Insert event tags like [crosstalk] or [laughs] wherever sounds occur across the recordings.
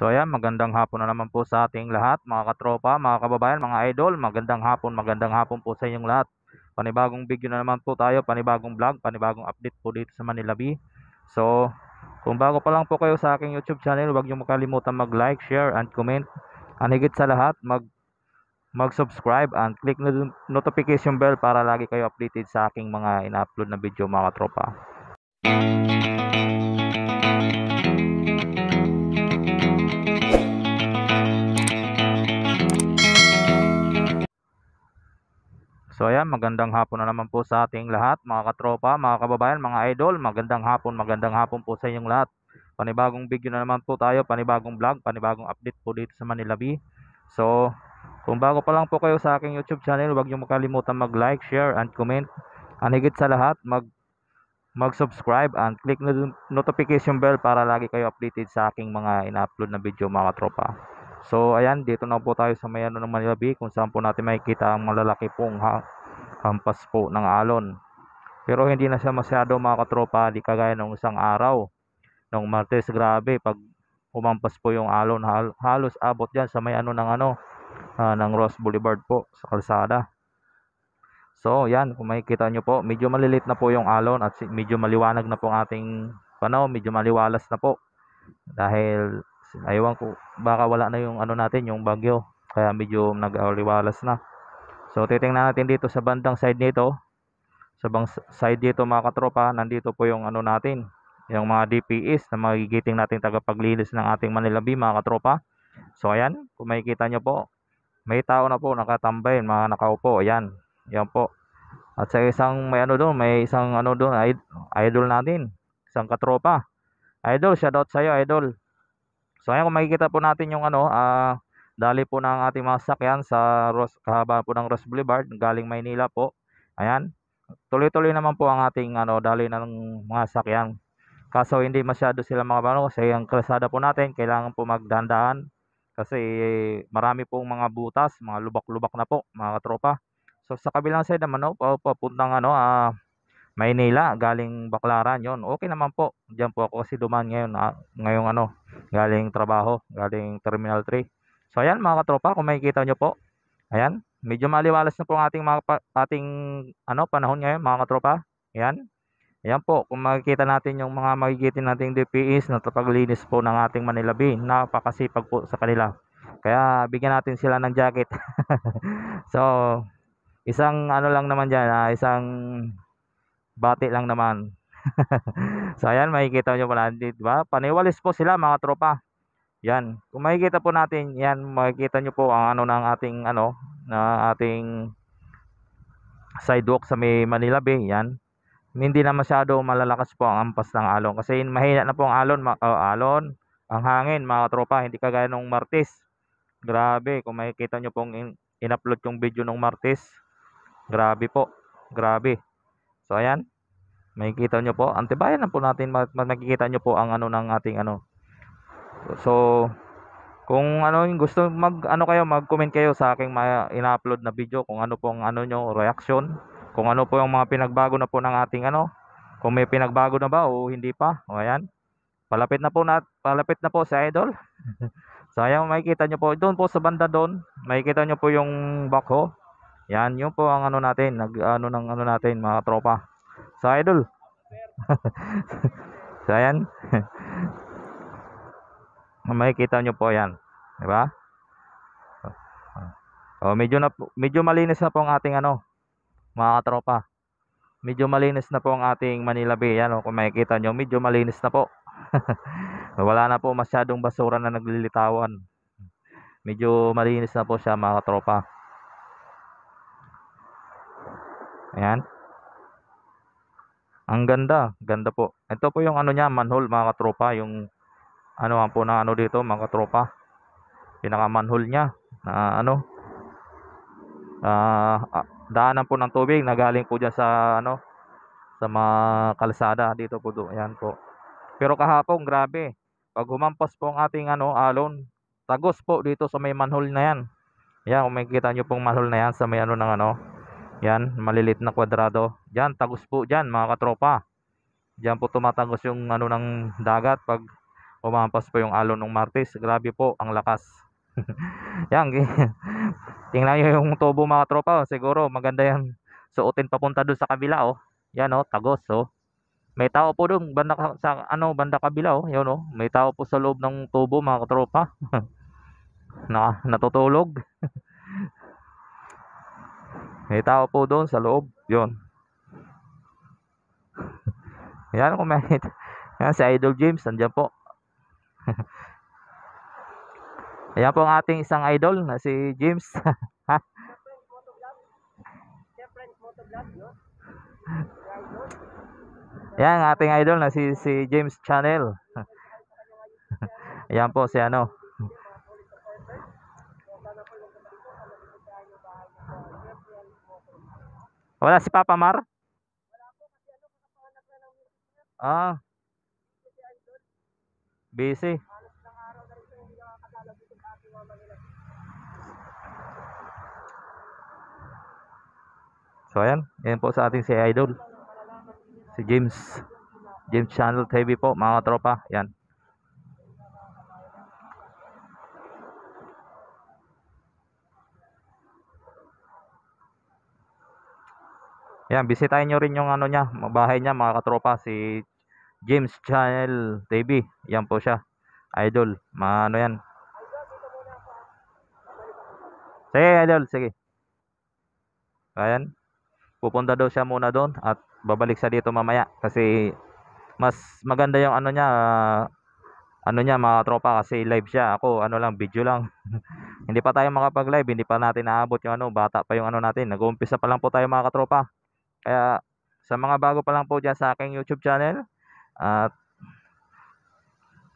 So ayan, magandang hapon na naman po sa ating lahat, mga katropa, mga kababayan, mga idol. Magandang hapon, magandang hapon po sa inyong lahat. Panibagong video na naman po tayo, panibagong vlog, panibagong update po dito sa Manila Bee. So, kung bago pa lang po kayo sa aking YouTube channel, huwag niyo makalimutan mag-like, share, and comment. Ang higit sa lahat, mag mag-subscribe and click na notification bell para lagi kayo updated sa aking mga in upload na video mga katropa. Music So ayan, magandang hapon na naman po sa ating lahat, mga katropa, mga kababayan, mga idol. Magandang hapon, magandang hapon po sa inyong lahat. Panibagong video na naman po tayo, panibagong vlog, panibagong update po dito sa Manila Bee. So, kung bago pa lang po kayo sa aking YouTube channel, huwag niyo makalimutan mag-like, share, and comment. Ang higit sa lahat, mag mag-subscribe and click na notification bell para lagi kayo updated sa aking mga ina-upload na video mga katropa. So ayan, dito na po tayo sa may ng ano Manila Bay kung saan po natin makikita ang malalaki pong ha hampas po ng alon. Pero hindi na siya masyado mga katropa, di kagaya nung isang araw. Nung Martes, grabe, pag humampas po yung alon, hal halos abot yan sa may ano ng ano, uh, ng Ross Boulevard po, sa kalsada. So, yan, kung makikita nyo po, medyo malilit na po yung alon at medyo maliwanag na po ang ating panaw, medyo maliwalas na po. Dahil Aywan ko, baka wala na yung ano natin, yung bagyo. Kaya medyo nag-aliwalas na. So titingnan natin dito sa bandang side nito. Sa bang side dito mga katropa, nandito po yung ano natin, yung mga DPS na magigiting natin tagapaglinis ng ating Manila Bay mga katropa. So ayan, kung makikita nyo po, may tao na po nakatambay, mga nakaupo, ayan. Ayan po. At sa isang may ano doon, may isang ano doon, idol natin, isang katropa. Idol, shoutout sa iyo, idol. So ayan kung makikita po natin yung ano, uh, dali po ng ating mga sakyan sa Ros kahaba po ng Rose Boulevard galing Maynila po. Ayan. Tuloy-tuloy naman po ang ating ano, dali ng mga sakyan. Kaso hindi masyado sila mga ano kasi ang kalsada po natin kailangan po magdandahan kasi marami pong mga butas, mga lubak-lubak na po mga tropa. So sa kabilang side naman no, papuntang ano, ah, uh, Maynila, galing Baclaran yon. Okay naman po. Diyan po ako kasi duman ngayon, ah, ngayong ano, galing trabaho, galing Terminal 3. So ayan mga katropa, kung makikita nyo po, ayan, medyo maliwalas na po ang ating, mga, ating ano, panahon ngayon mga katropa. Ayan. Ayan po, kung makikita natin yung mga magigitin nating DPS na paglinis po ng ating Manila Bay, napakasipag po sa kanila. Kaya bigyan natin sila ng jacket. [laughs] so, isang ano lang naman dyan, ah, isang bati lang naman [laughs] so ayan makikita nyo pala di ba paniwalis po sila mga tropa yan kung makikita po natin yan makikita nyo po ang ano ng ating ano na ating sidewalk sa may Manila Bay yan hindi na masyado malalakas po ang ampas ng alon kasi mahina na po ang alon uh, alon ang hangin mga tropa hindi kagaya nung martes grabe kung makikita nyo pong in in-upload yung video nung martes grabe po grabe so ayan Makikita nyo po, antibayan na po natin, makikita nyo po ang ano ng ating ano. So, kung ano yung gusto mag ano kayo mag-comment kayo sa aking ina-upload na video kung ano po ang ano nyo reaction, kung ano po yung mga pinagbago na po ng ating ano, kung may pinagbago na ba o hindi pa. O ayan. Palapit na po na palapit na po si Idol. [laughs] so ayan makikita nyo po doon po sa banda doon, makikita nyo po yung backhoe. Yan, yun po ang ano natin, nag ano ng ano natin mga tropa. So, idol. [laughs] so, ayan. [laughs] Makikita nyo po yan. Diba? oh, medyo, na, medyo malinis na po ang ating ano, mga katropa. Medyo malinis na po ang ating Manila Bay. Yan, o, oh, kung makikita nyo, medyo malinis na po. [laughs] Wala na po masyadong basura na naglilitawan. Medyo malinis na po siya mga katropa. Ayan. Ang ganda, ganda po. Ito po yung ano niya, manhole mga katropa, yung ano nga po na ano dito mga katropa. Pinaka manhole niya na ano uh, daanan po ng tubig na galing po diyan sa ano sa mga kalsada dito po do. Ayan po. Pero kahapon, grabe. Pag humampas po ang ating ano, alon, tagos po dito sa may manhole na 'yan. Ayan, kung makikita niyo pong manhole na 'yan sa may ano ng ano, yan, malilit na kwadrado. Diyan, tagos po diyan mga katropa. Diyan po tumatagos yung ano ng dagat pag umampas po yung alon ng Martes. Grabe po ang lakas. [laughs] yan, [laughs] tingnan niyo yung tubo mga tropa. Oh. Siguro maganda yan suotin papunta doon sa kabila oh. Yan oh, tagos oh. May tao po doon banda sa ano, banda kabila oh. Yan oh, may tao po sa loob ng tubo mga tropa. [laughs] na natutulog. May tao po doon sa loob. Yun. Ayan, [laughs] kumahit. [laughs] Ayan, si Idol James, nandiyan po. [laughs] Ayan po ang ating isang idol na si James. Ayan ang ating idol na si, si James Channel. Ayan po si ano. Wala si Papa Mar? Wala po kasi ano kakapanganak na ng misis Ah. Busy. Halos ng araw na rin siya dito sa ating mama nila. So ayan, yan po sa ating si Idol. Si James. James Channel TV po, mga tropa. Yan. Ayan, bisitahin nyo rin yung ano niya, bahay niya mga katropa, si James Channel TV. Yan po siya. Idol. Maano yan. Sige, idol. Sige. Ayan. Pupunta daw siya muna doon at babalik sa dito mamaya kasi mas maganda yung ano niya uh, ano niya mga tropa kasi live siya ako ano lang video lang [laughs] hindi pa tayo makapag live hindi pa natin naabot yung ano bata pa yung ano natin nag-uumpisa pa lang po tayo mga katropa kaya sa mga bago pa lang po dyan sa aking YouTube channel at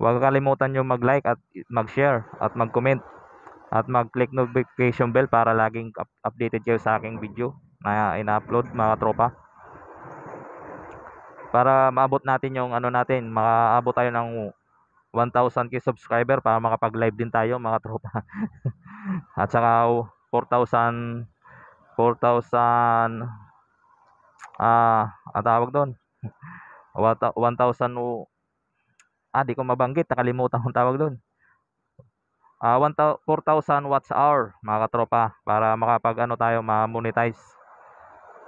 huwag kalimutan nyo mag-like at mag-share at mag-comment at mag-click notification bell para laging updated kayo sa aking video na ina-upload mga tropa para maabot natin yung ano natin makaabot tayo ng 1,000k subscriber para makapag-live din tayo mga tropa. [laughs] At saka 4,000 4,000 ah uh, tawag doon 1,000 ah di ko mabanggit nakalimutan kong tawag doon uh, ah, 4,000 watts hour mga katropa para makapag ano tayo ma-monetize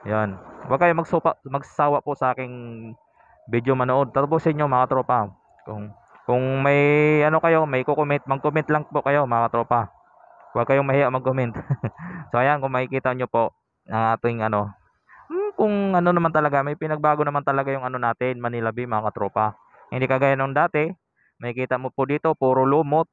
yan huwag kayo magsupa, magsawa po sa aking video manood tatapusin nyo mga katropa kung, kung may ano kayo may kukomment mag-comment lang po kayo mga katropa huwag kayong mahiya mag-comment [laughs] so ayan kung makikita nyo po ang ating ano kung ano naman talaga, may pinagbago naman talaga yung ano natin, Manila Bay mga katropa. Hindi kagaya nung dati, may kita mo po dito, puro lumot,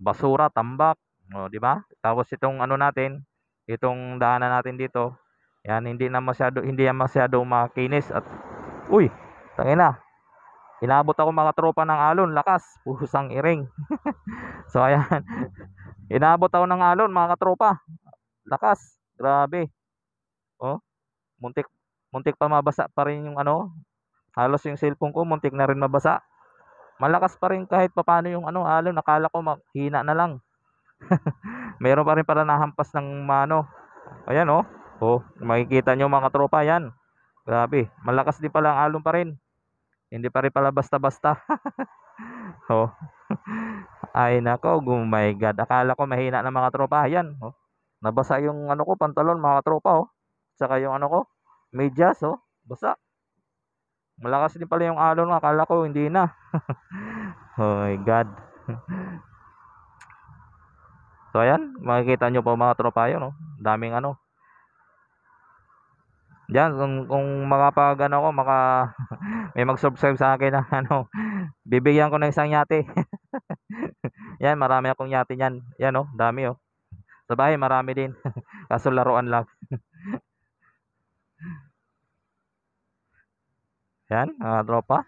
basura, tambak, o, di ba? Tapos itong ano natin, itong daanan natin dito, yan, hindi na masyado, hindi na masyado makinis at, uy, tangina, inabot ako mga tropa ng alon, lakas, [laughs] pusang iring. [laughs] so, ayan, inabot ako ng alon mga katropa, lakas, grabe. Oh, Muntik, muntik pa mabasa pa rin yung ano. Halos yung cellphone ko, muntik na rin mabasa. Malakas pa rin kahit papano yung ano, halo, nakala ko hina na lang. [laughs] Meron pa rin pala nahampas ng mano Ayan oh. Oh, makikita nyo mga tropa yan. Grabe, malakas din pala ang alon pa rin. Hindi pa rin pala basta-basta. [laughs] oh. [laughs] Ay nako, oh my god. Akala ko mahina na mga tropa. Ayan, oh. Nabasa yung ano ko, pantalon mga tropa, oh. Saka yung ano ko, medyas oh, basa. Malakas din pala yung alon, no, akala ko hindi na. [laughs] oh my god. [laughs] so ayan, makikita nyo po mga tropa yun no. Oh. Daming ano. Diyan, kung, kung makapag ano ko, maka, [laughs] may mag-subscribe sa akin na ano, bibigyan ko ng isang yate. yan, marami akong yate niyan. Yan oh, dami oh. Sa bahay, marami din. Kaso laruan lang. Yan, mga tropa.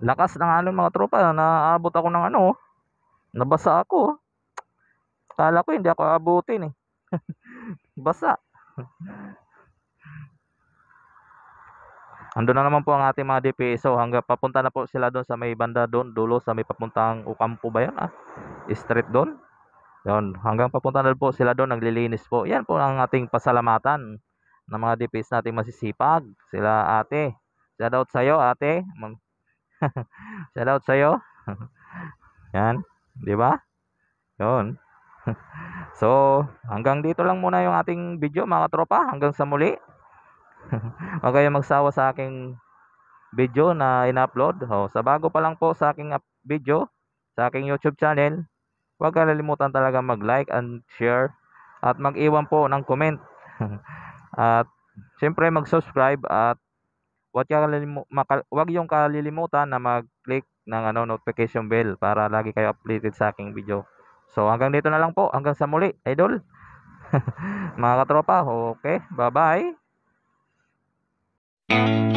Lakas ng alon mga tropa. Naabot ako ng ano. Nabasa ako. Kala ko hindi ako abutin eh. [laughs] Basa. Ando na naman po ang ating mga DPSO hanggang papunta na po sila doon sa may banda doon dulo sa may papuntang Ukampo ba yan ah? Street doon. Yon, hanggang papunta na po sila doon naglilinis po. Yan po ang ating pasalamatan ng mga DPS natin masisipag. Sila ate. Shoutout out sa'yo ate. [laughs] Shoutout out sa'yo. [laughs] Yan. Di ba? Yun. [laughs] so, hanggang dito lang muna yung ating video mga tropa. Hanggang sa muli. Huwag kayong magsawa sa aking video na in-upload. Oh, sa bago pa lang po sa aking video, sa aking YouTube channel, huwag kalimutan talaga mag-like and share at mag-iwan po ng comment. At siyempre mag-subscribe at wag yung, wag yung kalilimutan na mag-click ng ano, notification bell para lagi kayo updated sa aking video. So hanggang dito na lang po. Hanggang sa muli, idol. [laughs] mga katropa, okay? Bye-bye.